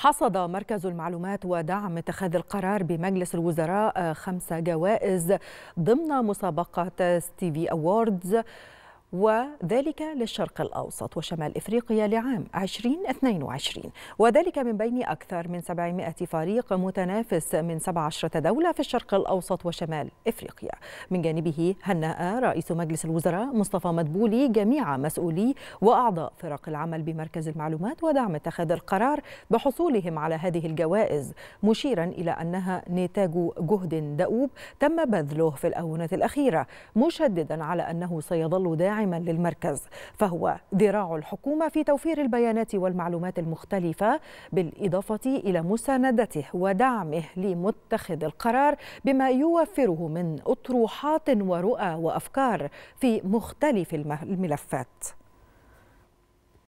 حصد مركز المعلومات ودعم اتخاذ القرار بمجلس الوزراء آه، خمس جوائز ضمن مسابقة ستيفي أوردز وذلك للشرق الأوسط وشمال إفريقيا لعام 2022 وذلك من بين أكثر من 700 فريق متنافس من 17 دولة في الشرق الأوسط وشمال إفريقيا من جانبه هنأ رئيس مجلس الوزراء مصطفى مدبولي جميع مسؤولي وأعضاء فرق العمل بمركز المعلومات ودعم اتخاذ القرار بحصولهم على هذه الجوائز مشيرا إلى أنها نتاج جهد دؤوب تم بذله في الآونة الأخيرة مشددا على أنه سيظل داعم داعما للمركز فهو ذراع الحكومة في توفير البيانات والمعلومات المختلفة بالإضافة إلى مساندته ودعمه لمتخذ القرار بما يوفره من أطروحات ورؤى وأفكار في مختلف الملفات